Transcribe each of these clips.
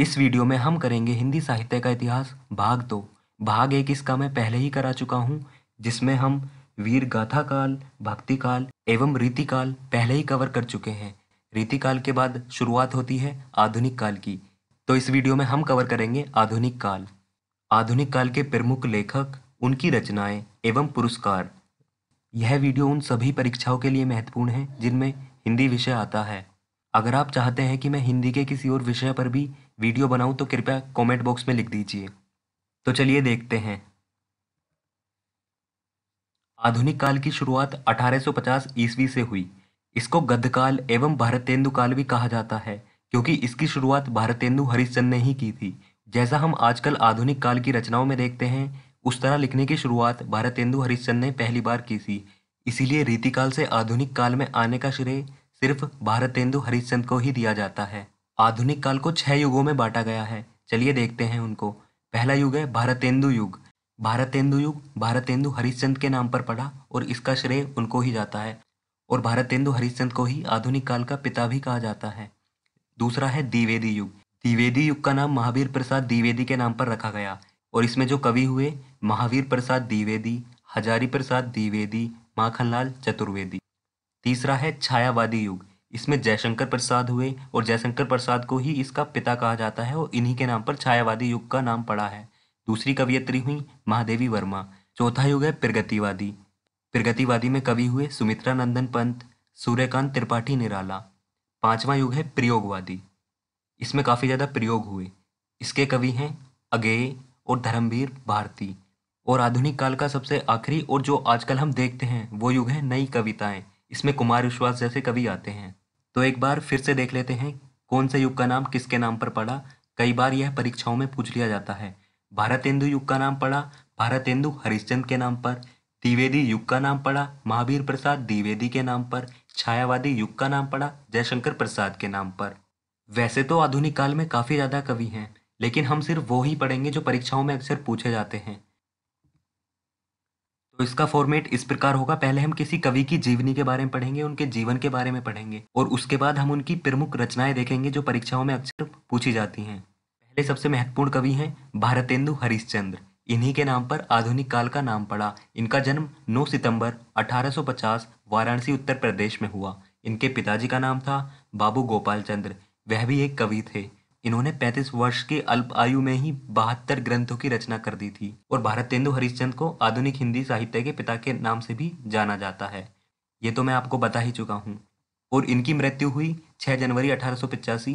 इस वीडियो में हम करेंगे हिंदी साहित्य का इतिहास भाग दो भाग एक इसका मैं पहले ही करा चुका हूँ जिसमें हम वीर गाथा काल भक्ति काल एवं रीतिकाल पहले ही कवर कर चुके हैं रीतिकाल के बाद शुरुआत होती है आधुनिक काल की तो इस वीडियो में हम कवर करेंगे आधुनिक काल आधुनिक काल के प्रमुख लेखक उनकी रचनाएं एवं पुरस्कार यह वीडियो उन सभी परीक्षाओं के लिए महत्वपूर्ण है जिनमें हिंदी विषय आता है अगर आप चाहते हैं कि मैं हिंदी के किसी और विषय पर भी वीडियो बनाऊँ तो कृपया कमेंट बॉक्स में लिख दीजिए तो चलिए देखते हैं आधुनिक काल की शुरुआत 1850 ईस्वी से हुई इसको गद्धकाल एवं भारतेंदु काल भी कहा जाता है क्योंकि इसकी शुरुआत भारतेंदु हरिश्चंद ने ही की थी जैसा हम आजकल आधुनिक काल की रचनाओं में देखते हैं उस तरह लिखने की शुरुआत भारतेंदु हरिश्चंद ने पहली बार की थी इसीलिए रीतिकाल से आधुनिक काल में आने का श्रेय सिर्फ भारतेंदु हरिश्चंद को ही दिया जाता है आधुनिक काल को छह युगों में बांटा गया है चलिए देखते हैं उनको पहला युग है भारतेंदु युग भारतेंदु युग भारतेंदु हरिश्चंद के नाम पर पड़ा और इसका श्रेय उनको ही जाता है और भारतेंदु हरिश्चंद को ही आधुनिक काल का पिता भी कहा जाता है दूसरा है द्विवेदी युग द्विवेदी युग का नाम महावीर प्रसाद द्विवेदी के नाम पर रखा गया और इसमें जो कवि हुए महावीर प्रसाद द्विवेदी हजारी प्रसाद द्विवेदी माखनलाल चतुर्वेदी तीसरा है छायावादी युग इसमें जयशंकर प्रसाद हुए और जयशंकर प्रसाद को ही इसका पिता कहा जाता है और इन्हीं के नाम पर छायावादी युग का नाम पड़ा है दूसरी कवियत्री हुई महादेवी वर्मा चौथा युग है प्रगतिवादी प्रगतिवादी में कवि हुए सुमित्रा नंदन पंत सूर्यकांत त्रिपाठी निराला पांचवा युग है प्रयोगवादी इसमें काफ़ी ज़्यादा प्रयोग हुए इसके कवि हैं अगे और धर्मवीर भारती और आधुनिक काल का सबसे आखिरी और जो आजकल हम देखते हैं वो युग है नई कविताएं इसमें कुमार विश्वास जैसे कवि आते हैं तो एक बार फिर से देख लेते हैं कौन से युग का नाम किसके नाम पर पड़ा कई बार यह परीक्षाओं में पूछ लिया जाता है भारतेंदु युग का नाम पड़ा भारतेंदु हरिश्चंद के नाम पर द्विवेदी युग का नाम पड़ा महावीर प्रसाद द्विवेदी के नाम पर छायावादी युग का नाम पड़ा जयशंकर प्रसाद के नाम पर वैसे तो आधुनिक काल में काफ़ी ज़्यादा कवि हैं लेकिन हम सिर्फ वो ही पढ़ेंगे जो परीक्षाओं में अक्सर पूछे जाते हैं तो इसका फॉर्मेट इस प्रकार होगा पहले हम किसी कवि की जीवनी के बारे में पढ़ेंगे उनके जीवन के बारे में पढ़ेंगे और उसके बाद हम उनकी प्रमुख रचनाएं देखेंगे जो परीक्षाओं में अक्सर पूछी जाती हैं पहले सबसे महत्वपूर्ण कवि हैं भारतेंदु हरिश्चंद्र इन्हीं के नाम पर आधुनिक काल का नाम पड़ा इनका जन्म 9 सितंबर 1850 वाराणसी उत्तर प्रदेश में हुआ इनके पिताजी का नाम था बाबू गोपाल चंद्र वह भी एक कवि थे इन्होंने 35 वर्ष के अल्प आयु में ही बहत्तर ग्रंथों की रचना कर दी थी और भारतेंदु हरिश्चंद को आधुनिक हिंदी साहित्य के पिता के नाम से भी जाना जाता है ये तो मैं आपको बता ही चुका हूँ और इनकी मृत्यु हुई 6 जनवरी अठारह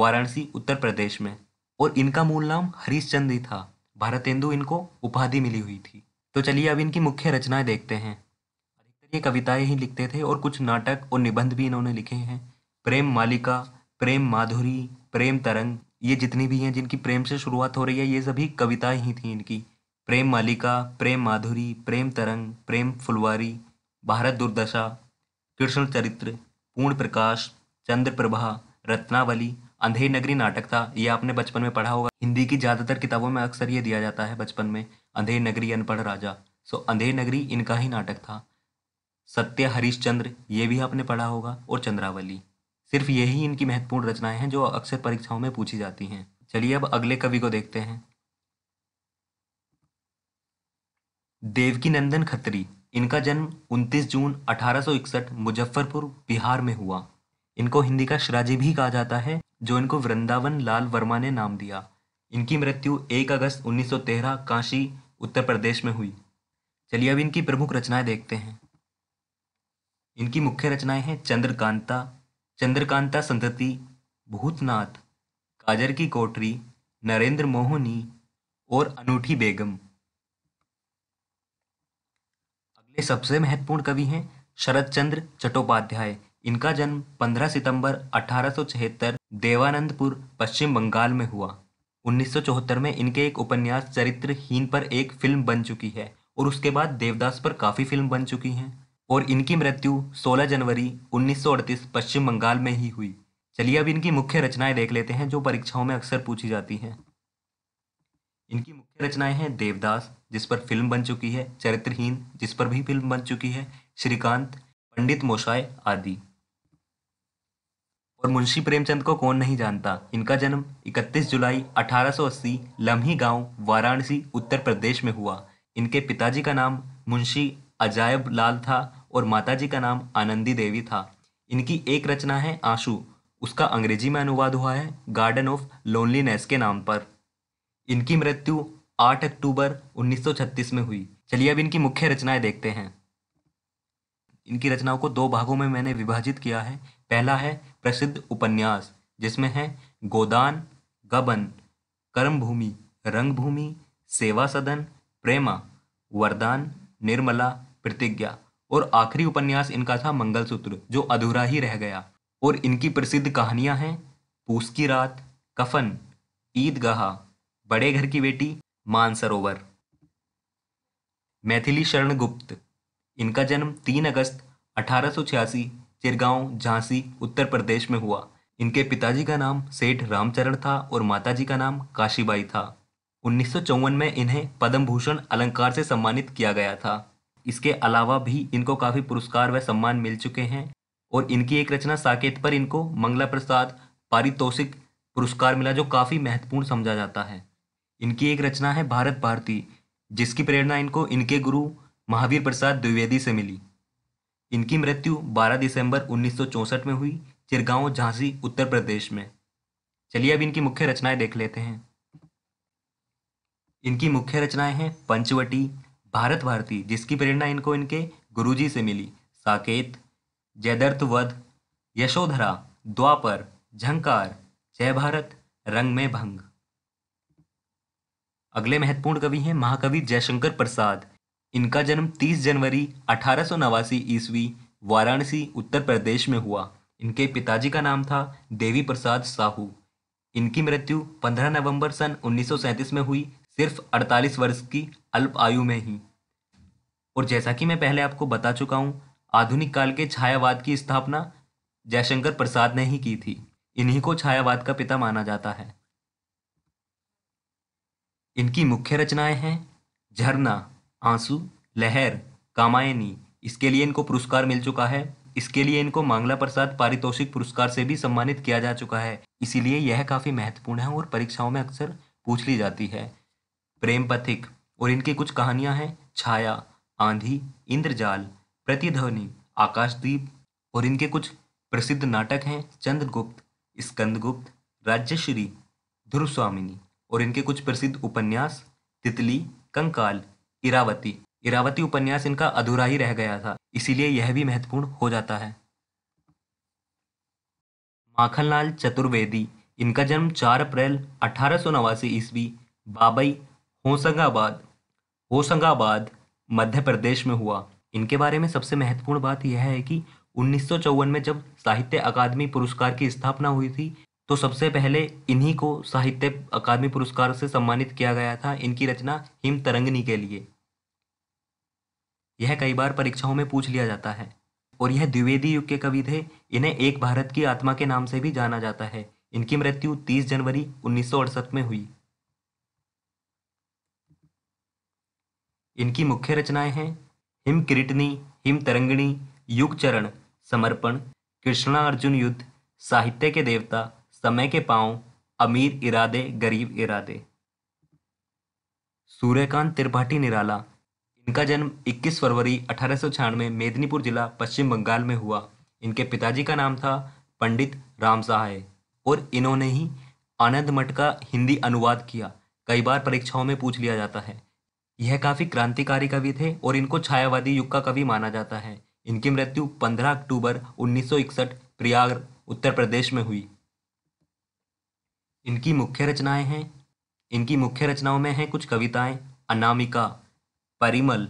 वाराणसी उत्तर प्रदेश में और इनका मूल नाम हरिश्चंद ही था भारतेंदु इनको उपाधि मिली हुई थी तो चलिए अब इनकी मुख्य रचनाएं देखते हैं अधिकतर ये कविताएं ही लिखते थे और कुछ नाटक और निबंध भी इन्होंने लिखे हैं प्रेम मालिका प्रेम माधुरी प्रेम तरंग ये जितनी भी हैं जिनकी प्रेम से शुरुआत हो रही है ये सभी कविताएं ही थी इनकी प्रेम मालिका प्रेम माधुरी प्रेम तरंग प्रेम फुलवारी भारत दुर्दशा कृष्ण चरित्र पूर्ण प्रकाश चंद्र प्रभा रत्नावली अंधेर नगरी नाटक था ये आपने बचपन में पढ़ा होगा हिंदी की ज़्यादातर किताबों में अक्सर ये दिया जाता है बचपन में अंधेर नगरी अनपढ़ राजा सो अंधेर नगरी इनका ही नाटक था सत्य हरिश्चंद्र ये भी आपने पढ़ा होगा और चंद्रावली सिर्फ यही इनकी महत्वपूर्ण रचनाएं हैं जो अक्सर परीक्षाओं में पूछी जाती हैं चलिए अब अगले कवि को देखते हैं देवकी नंदन खत्री इनका जन्म 29 जून 1861 मुजफ्फरपुर बिहार में हुआ इनको हिंदी का श्राजी भी कहा जाता है जो इनको वृंदावन लाल वर्मा ने नाम दिया इनकी मृत्यु 1 अगस्त 1913 काशी उत्तर प्रदेश में हुई चलिए अब इनकी प्रमुख रचनाएं देखते हैं इनकी मुख्य रचनाएं हैं चंद्रकांता चंद्रकांता संतति भूतनाथ काजर की कोठरी नरेंद्र मोहनी और अनूठी बेगम अगले सबसे महत्वपूर्ण कवि हैं शरद चंद्र चट्टोपाध्याय इनका जन्म 15 सितंबर 1876 देवानंदपुर पश्चिम बंगाल में हुआ 1974 में इनके एक उपन्यास चरित्रहीन पर एक फिल्म बन चुकी है और उसके बाद देवदास पर काफ़ी फिल्म बन चुकी हैं और इनकी मृत्यु 16 जनवरी 1938 पश्चिम बंगाल में ही हुई चलिए अब इनकी मुख्य रचनाएं देख लेते हैं जो परीक्षाओं में अक्सर पूछी जाती हैं इनकी मुख्य रचनाएं हैं देवदास जिस पर फिल्म बन चुकी है चरित्रहीन जिस पर भी फिल्म बन चुकी है श्रीकांत पंडित मोशाय आदि और मुंशी प्रेमचंद को कौन नहीं जानता इनका जन्म 31 जुलाई 1880 लम्ही गांव वाराणसी उत्तर प्रदेश में हुआ इनके पिताजी का नाम मुंशी अजायब लाल था और माताजी का नाम आनंदी देवी था इनकी एक रचना है आंसू उसका अंग्रेजी में अनुवाद हुआ है गार्डन ऑफ लोनलीनेस के नाम पर इनकी मृत्यु 8 अक्टूबर 1936 में हुई चलिए अब इनकी मुख्य रचनाएं देखते हैं इनकी रचनाओं को दो भागों में मैंने विभाजित किया है पहला है प्रसिद्ध उपन्यास जिसमें है गोदान गबन कर्मभूमि रंगभूमि सेवा सदन प्रेमा वरदान निर्मला प्रतिज्ञा और आखिरी उपन्यास इनका था मंगलसूत्र जो अधूरा ही रह गया और इनकी प्रसिद्ध कहानियां हैं पूस की रात कफन ईदगाह बड़े घर की बेटी मानसरोवर मैथिली शरण गुप्त इनका जन्म 3 अगस्त अठारह चिरगांव झांसी उत्तर प्रदेश में हुआ इनके पिताजी का नाम सेठ रामचरण था और माताजी का नाम काशीबाई था उन्नीस में इन्हें पद्म भूषण अलंकार से सम्मानित किया गया था इसके अलावा भी इनको काफ़ी पुरस्कार व सम्मान मिल चुके हैं और इनकी एक रचना साकेत पर इनको मंगला प्रसाद पारितोषिक पुरस्कार मिला जो काफ़ी महत्वपूर्ण समझा जाता है इनकी एक रचना है भारत भारती जिसकी प्रेरणा इनको इनके गुरु महावीर प्रसाद द्विवेदी से मिली इनकी मृत्यु 12 दिसंबर 1964 में हुई चिरगांव झांसी उत्तर प्रदेश में चलिए अब इनकी मुख्य रचनाएं देख लेते हैं इनकी मुख्य रचनाएं हैं पंचवटी भारत भारती जिसकी प्रेरणा इनको इनके गुरुजी से मिली साकेत जयदर्थवध यशोधरा द्वापर झंकार जय भारत रंग में भंग अगले महत्वपूर्ण कवि हैं महाकवि जयशंकर प्रसाद इनका जन्म 30 जनवरी अठारह ईस्वी वाराणसी उत्तर प्रदेश में हुआ इनके पिताजी का नाम था देवी प्रसाद साहू इनकी मृत्यु 15 नवंबर सन 1937 में हुई सिर्फ 48 वर्ष की अल्प आयु में ही और जैसा कि मैं पहले आपको बता चुका हूँ आधुनिक काल के छायावाद की स्थापना जयशंकर प्रसाद ने ही की थी इन्हीं को छायावाद का पिता माना जाता है इनकी मुख्य रचनाएं हैं झरना आंसू लहर कामायनी इसके लिए इनको पुरस्कार मिल चुका है इसके लिए इनको मांगला प्रसाद पारितोषिक पुरस्कार से भी सम्मानित किया जा चुका है इसीलिए यह काफ़ी महत्वपूर्ण है और परीक्षाओं में अक्सर पूछ ली जाती है प्रेम पथिक और इनकी कुछ कहानियां हैं छाया आंधी इंद्रजाल प्रतिध्वनि आकाशदीप और इनके कुछ प्रसिद्ध नाटक हैं चंद्रगुप्त स्कंदगुप्त राज्यश्री ध्रुवस्वामिनी और इनके कुछ प्रसिद्ध उपन्यास तितली कंकाल इरावती इरावती उपन्यास इनका अधूरा ही रह गया था इसीलिए यह भी महत्वपूर्ण हो जाता है माखनलाल चतुर्वेदी इनका जन्म 4 अप्रैल अठारह सौ नवासी ईस्वी बाबई होशंगाबाद होशंगाबाद मध्य प्रदेश में हुआ इनके बारे में सबसे महत्वपूर्ण बात यह है कि उन्नीस में जब साहित्य अकादमी पुरस्कार की स्थापना हुई थी तो सबसे पहले इन्हीं को साहित्य अकादमी पुरस्कार से सम्मानित किया गया था इनकी रचना हिम तरंगनी के लिए यह कई बार परीक्षाओं में पूछ लिया जाता है और यह द्विवेदी युग के कवि थे इन्हें एक भारत की आत्मा के नाम से भी जाना जाता है इनकी मृत्यु 30 जनवरी उन्नीस में हुई इनकी मुख्य रचनाएं हैं हिम किरटनी हिम तरंगिणी युग चरण समर्पण कृष्णा अर्जुन युद्ध साहित्य के देवता समय के पांव अमीर इरादे गरीब इरादे सूर्यकांत त्रिपाठी निराला इनका जन्म 21 फरवरी अठारह मेदिनीपुर जिला पश्चिम बंगाल में हुआ इनके पिताजी का नाम था पंडित राम सहाय और इन्होंने ही आनंद मठ का हिंदी अनुवाद किया कई बार परीक्षाओं में पूछ लिया जाता है यह काफ़ी क्रांतिकारी कवि थे और इनको छायावादी युग का कवि माना जाता है इनकी मृत्यु 15 अक्टूबर 1961 प्रयाग उत्तर प्रदेश में हुई इनकी मुख्य रचनाएं हैं इनकी मुख्य रचनाओं में हैं कुछ कविताएं अनामिका परिमल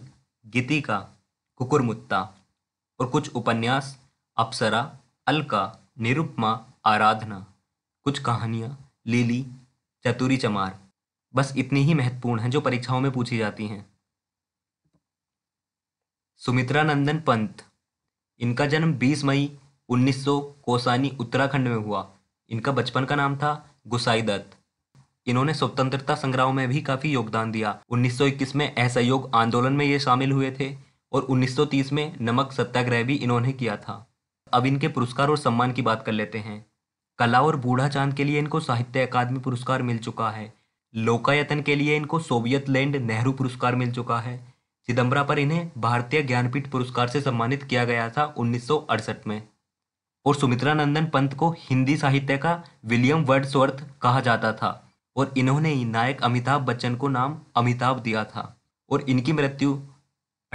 गीतिका कुकुरमुत्ता और कुछ उपन्यास अप्सरा अलका निरुपमा आराधना कुछ कहानियाँ लीली चतुरी चमार बस इतनी ही महत्वपूर्ण हैं जो परीक्षाओं में पूछी जाती हैं सुमित्रा नंदन पंत इनका जन्म 20 मई 1900 कोसानी उत्तराखंड में हुआ इनका बचपन का नाम था गुसाई दत्त इन्होंने स्वतंत्रता संग्राम में भी काफ़ी योगदान दिया 1921 में असहयोग आंदोलन में ये शामिल हुए थे और 1930 में नमक सत्याग्रह भी इन्होंने किया था अब इनके पुरस्कार और सम्मान की बात कर लेते हैं कला और बूढ़ा चांद के लिए इनको साहित्य अकादमी पुरस्कार मिल चुका है लोकायतन के लिए इनको सोवियत लैंड नेहरू पुरस्कार मिल चुका है चिदम्बरा पर इन्हें भारतीय ज्ञानपीठ पुरस्कार से सम्मानित किया गया था उन्नीस में और सुमित्रा नंदन पंत को हिंदी साहित्य का विलियम वर्ड्सवर्थ कहा जाता था और इन्होंने ही नायक अमिताभ बच्चन को नाम अमिताभ दिया था और इनकी मृत्यु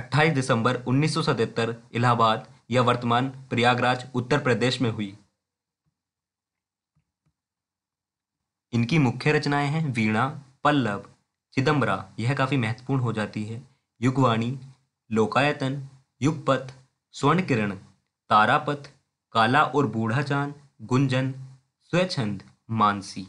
28 दिसंबर 1977 इलाहाबाद या वर्तमान प्रयागराज उत्तर प्रदेश में हुई इनकी मुख्य रचनाएं हैं वीणा पल्लव चिदम्बरा यह काफ़ी महत्वपूर्ण हो जाती है युगवाणी लोकायतन युगपथ स्वर्ण किरण तारापथ काला और बूढ़ा चांद गुंजन स्वच्छंद मानसी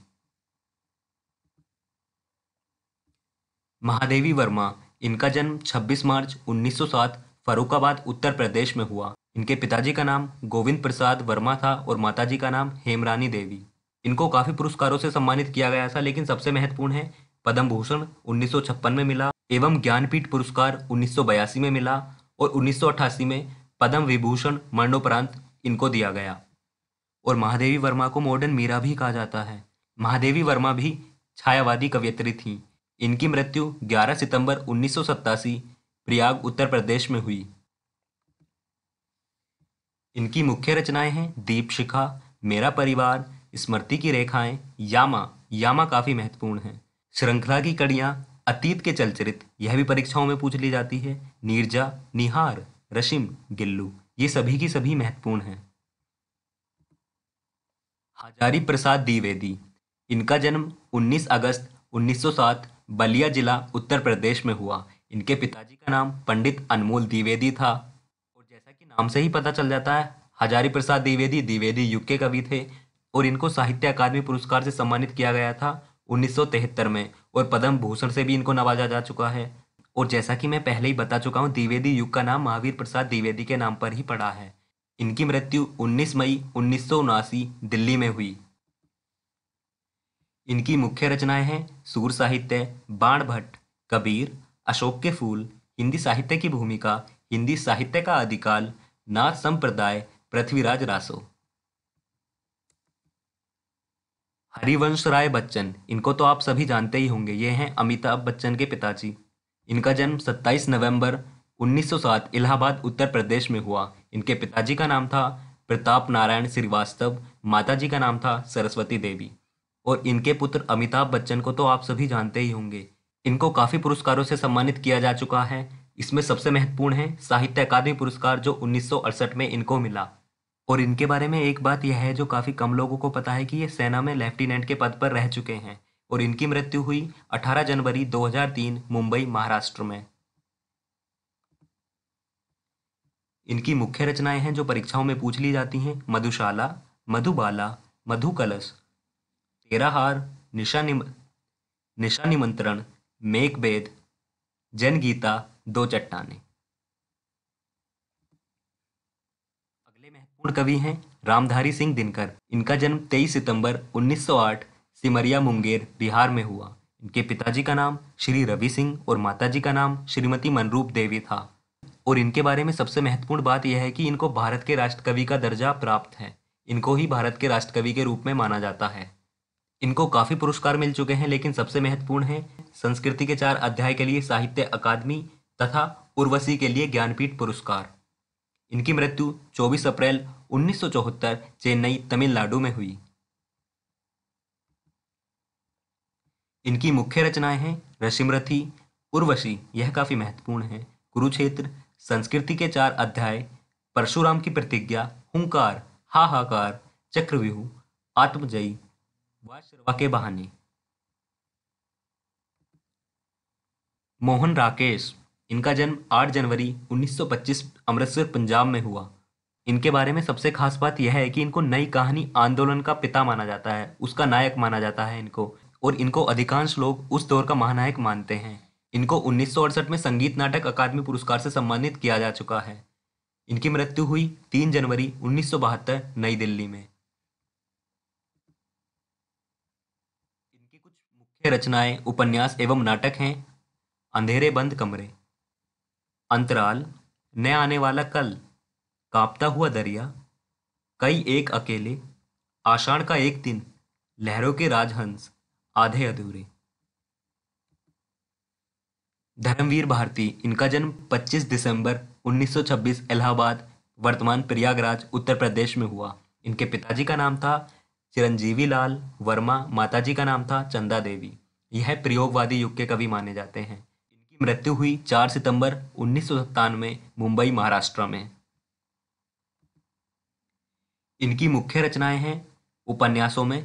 महादेवी वर्मा इनका जन्म 26 मार्च 1907 फरुखाबाद उत्तर प्रदेश में हुआ इनके पिताजी का नाम गोविंद प्रसाद वर्मा था और माताजी का नाम हेमरानी देवी इनको काफी पुरस्कारों से सम्मानित किया गया था लेकिन सबसे महत्वपूर्ण है पद्म भूषण उन्नीस में मिला एवं ज्ञानपीठ पुरस्कार उन्नीस में मिला और उन्नीस में पद्म विभूषण मरणोपरांत इनको दिया गया और महादेवी वर्मा को मॉडर्न मीरा भी कहा जाता है महादेवी वर्मा भी छायावादी कवियत्री थी इनकी मृत्यु 11 सितंबर उन्नीस प्रयाग उत्तर प्रदेश में हुई इनकी मुख्य रचनाएं हैं दीप शिखा मेरा परिवार स्मृति की रेखाएं यामा यामा काफ़ी महत्वपूर्ण है श्रृंखला की कड़ियाँ अतीत के चलचरित यह भी परीक्षाओं में पूछ ली जाती है नीरजा निहार रशिम गिल्लू ये सभी की सभी महत्वपूर्ण हैं हजारी प्रसाद द्विवेदी इनका जन्म 19 अगस्त 1907 बलिया जिला उत्तर प्रदेश में हुआ इनके पिताजी का नाम पंडित अनमोल द्विवेदी था और जैसा कि नाम से ही पता चल जाता है हजारी प्रसाद द्विवेदी द्विवेदी युग के कवि थे और इनको साहित्य अकादमी पुरस्कार से सम्मानित किया गया था उन्नीस में और पद्म भूषण से भी इनको नवाजा जा चुका है और जैसा कि मैं पहले ही बता चुका हूँ द्विवेदी युग का नाम महावीर प्रसाद द्विवेदी के नाम पर ही पड़ा है इनकी मृत्यु 19 मई उन्नीस दिल्ली में हुई इनकी मुख्य रचनाएं हैं सूर साहित्य बाण भट्ट कबीर अशोक के फूल हिंदी साहित्य की भूमिका हिंदी साहित्य का अधिकाल नाथ संप्रदाय पृथ्वीराज रासो हरिवंश राय बच्चन इनको तो आप सभी जानते ही होंगे ये हैं अमिताभ बच्चन के पिताजी इनका जन्म 27 नवंबर 1907 इलाहाबाद उत्तर प्रदेश में हुआ इनके पिताजी का नाम था प्रताप नारायण श्रीवास्तव माताजी का नाम था सरस्वती देवी और इनके पुत्र अमिताभ बच्चन को तो आप सभी जानते ही होंगे इनको काफ़ी पुरस्कारों से सम्मानित किया जा चुका है इसमें सबसे महत्वपूर्ण है साहित्य अकादमी पुरस्कार जो उन्नीस में इनको मिला और इनके बारे में एक बात यह है जो काफ़ी कम लोगों को पता है कि ये सेना में लेफ्टिनेंट के पद पर रह चुके हैं और इनकी मृत्यु हुई 18 जनवरी 2003 मुंबई महाराष्ट्र में इनकी मुख्य रचनाएं हैं जो परीक्षाओं में पूछ ली जाती हैं मधुशाला मधुबाला मधु कलश तेराहार निशा निम निशा निमंत्रण मेघ वेद जनगीता दो चट्टाने पूर्ण कवि हैं रामधारी सिंह दिनकर इनका जन्म 23 सितंबर 1908 सिमरिया मुंगेर बिहार में हुआ इनके पिताजी का नाम श्री रवि सिंह और माताजी का नाम श्रीमती मनरूप देवी था और इनके बारे में सबसे महत्वपूर्ण बात यह है कि इनको भारत के राष्ट्रकवि का दर्जा प्राप्त है इनको ही भारत के राष्ट्रकवि के रूप में माना जाता है इनको काफ़ी पुरस्कार मिल चुके हैं लेकिन सबसे महत्वपूर्ण है संस्कृति के चार अध्याय के लिए साहित्य अकादमी तथा उर्वशी के लिए ज्ञानपीठ पुरस्कार इनकी मृत्यु 24 अप्रैल 1974 चेन्नई तमिलनाडु में हुई इनकी मुख्य रचनाएं हैं रशिमरथी उर्वशी यह काफ़ी महत्वपूर्ण है कुरुक्षेत्र संस्कृति के चार अध्याय परशुराम की प्रतिज्ञा हुंकार हाहाकार चक्रव्यूह आत्मजयी वाशर्वा के बहाने मोहन राकेश इनका जन्म 8 जनवरी 1925 अमृतसर पंजाब में हुआ इनके बारे में सबसे खास बात यह है कि इनको नई कहानी आंदोलन का पिता माना जाता है उसका नायक माना जाता है इनको और इनको अधिकांश लोग उस दौर का महानायक मानते हैं इनको उन्नीस में संगीत नाटक अकादमी पुरस्कार से सम्मानित किया जा चुका है इनकी मृत्यु हुई 3 जनवरी उन्नीस नई दिल्ली में इनकी कुछ मुख्य रचनाएं उपन्यास एवं नाटक हैं अंधेरे बंद कमरे अंतराल न आने वाला कल कांपता हुआ दरिया कई एक अकेले आषाढ़ का एक दिन लहरों के राजहंस आधे अधूरे धर्मवीर भारती इनका जन्म 25 दिसंबर 1926 इलाहाबाद वर्तमान प्रयागराज उत्तर प्रदेश में हुआ इनके पिताजी का नाम था चिरंजीवी लाल वर्मा माताजी का नाम था चंदा देवी यह प्रयोगवादी युग के कवि माने जाते हैं मृत्यु हुई 4 सितंबर उन्नीस सत्तानवे मुंबई महाराष्ट्र में इनकी मुख्य रचनाएं हैं उपन्यासों में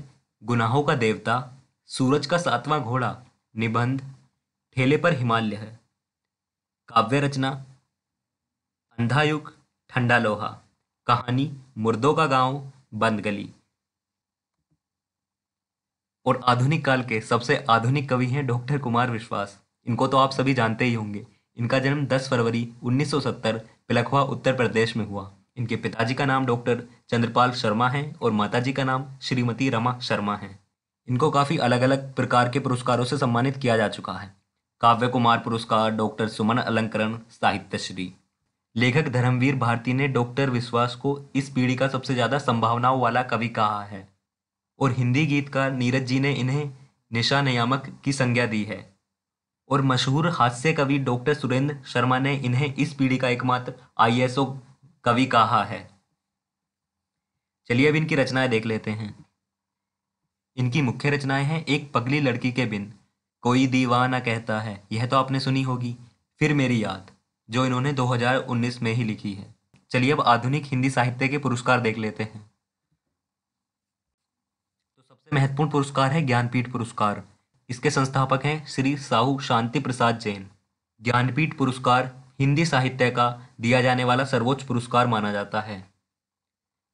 गुनाहों का देवता सूरज का सातवां घोड़ा निबंध ठेले पर हिमालय है काव्य रचना अंधायुग ठंडा लोहा कहानी मुर्दों का गांव बंद गली और आधुनिक काल के सबसे आधुनिक कवि हैं डॉक्टर कुमार विश्वास इनको तो आप सभी जानते ही होंगे इनका जन्म 10 फरवरी 1970 पिलखवा उत्तर प्रदेश में हुआ इनके पिताजी का नाम डॉक्टर चंद्रपाल शर्मा है और माताजी का नाम श्रीमती रमा शर्मा है इनको काफ़ी अलग अलग प्रकार के पुरस्कारों से सम्मानित किया जा चुका है काव्य कुमार पुरस्कार डॉक्टर सुमन अलंकरण साहित्यश्री लेखक धर्मवीर भारती ने डॉक्टर विश्वास को इस पीढ़ी का सबसे ज़्यादा संभावनाओं वाला कवि कहा है और हिंदी गीतकार नीरज जी ने इन्हें निशा नियामक की संज्ञा दी है और मशहूर हास्य कवि डॉक्टर सुरेंद्र शर्मा ने इन्हें इस पीढ़ी का एकमात्र आईएसओ कवि कहा है चलिए अब इनकी रचनाएं देख लेते हैं इनकी मुख्य रचनाएं हैं एक पगली लड़की के बिन कोई दीवाना कहता है यह तो आपने सुनी होगी फिर मेरी याद जो इन्होंने 2019 में ही लिखी है चलिए अब आधुनिक हिंदी साहित्य के पुरस्कार देख लेते हैं तो सबसे महत्वपूर्ण पुरस्कार है ज्ञानपीठ पुरस्कार इसके संस्थापक हैं श्री साहू शांति प्रसाद जैन ज्ञानपीठ पुरस्कार हिंदी साहित्य का दिया जाने वाला सर्वोच्च पुरस्कार माना जाता है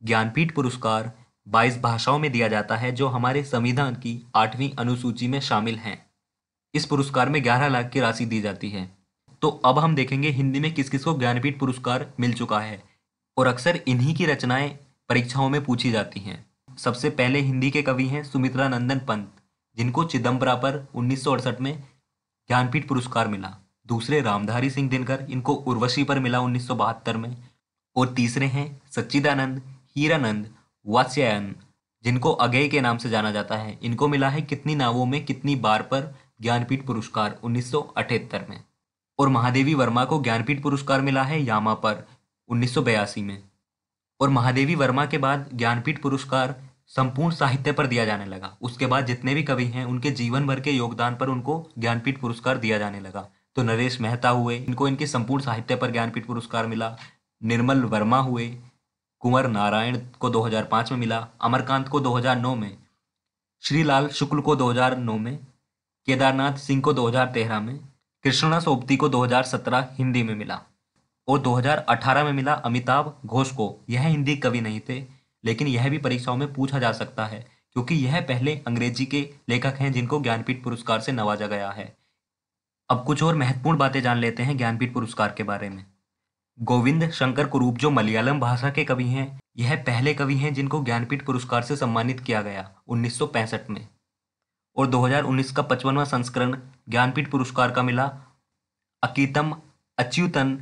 ज्ञानपीठ पुरस्कार 22 भाषाओं में दिया जाता है जो हमारे संविधान की आठवीं अनुसूची में शामिल हैं इस पुरस्कार में 11 लाख की राशि दी जाती है तो अब हम देखेंगे हिंदी में किस किस को ज्ञानपीठ पुरस्कार मिल चुका है और अक्सर इन्हीं की रचनाएं परीक्षाओं में पूछी जाती हैं सबसे पहले हिंदी के कवि हैं सुमित्रा नंदन पंत जिनको चिदम्बरा पर उन्नीस में ज्ञानपीठ पुरस्कार मिला दूसरे रामधारी सिंह दिनकर इनको उर्वशी पर मिला उन्नीस में और तीसरे हैं सच्चिदानंद हीरानंद वात्स्यायन जिनको अगेय के नाम से जाना जाता है इनको मिला है कितनी नावों में कितनी बार पर ज्ञानपीठ पुरस्कार उन्नीस में और महादेवी वर्मा को ज्ञानपीठ पुरस्कार मिला है यामा पर उन्नीस में और महादेवी वर्मा के बाद ज्ञानपीठ पुरस्कार संपूर्ण साहित्य पर दिया जाने लगा उसके बाद जितने भी कवि हैं उनके जीवन भर के योगदान पर उनको ज्ञानपीठ पुरस्कार दिया जाने लगा तो नरेश मेहता हुए इनको इनके संपूर्ण साहित्य पर ज्ञानपीठ पुरस्कार मिला निर्मल वर्मा हुए कुंवर नारायण को 2005 में मिला अमरकांत को 2009 में श्रीलाल शुक्ल को 2009 में केदारनाथ सिंह को 2013 में कृष्णा सोबती को 2017 हिंदी में मिला और 2018 में मिला अमिताभ घोष को यह हिंदी कवि नहीं थे लेकिन यह भी परीक्षाओं में पूछा जा सकता है क्योंकि यह पहले अंग्रेजी के लेखक हैं जिनको ज्ञानपीठ पुरस्कार से नवाजा गया है अब कुछ और महत्वपूर्ण बातें जान लेते हैं ज्ञानपीठ पुरस्कार के बारे में गोविंद शंकर कुरूप जो मलयालम भाषा के कवि हैं यह पहले कवि हैं जिनको ज्ञानपीठ पुरस्कार से सम्मानित किया गया उन्नीस में और 2019 का पचपनवा संस्करण ज्ञानपीठ पुरस्कार का मिला अकीतम अच्युतन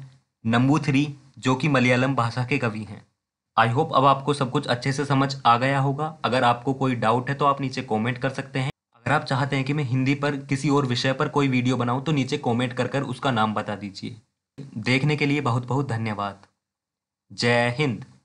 नंबूथरी जो कि मलयालम भाषा के कवि हैं आई होप अब आपको सब कुछ अच्छे से समझ आ गया होगा अगर आपको कोई डाउट है तो आप नीचे कॉमेंट कर सकते हैं अगर आप चाहते हैं कि मैं हिंदी पर किसी और विषय पर कोई वीडियो बनाऊँ तो नीचे कॉमेंट कर कर उसका नाम बता दीजिए देखने के लिए बहुत बहुत धन्यवाद जय हिंद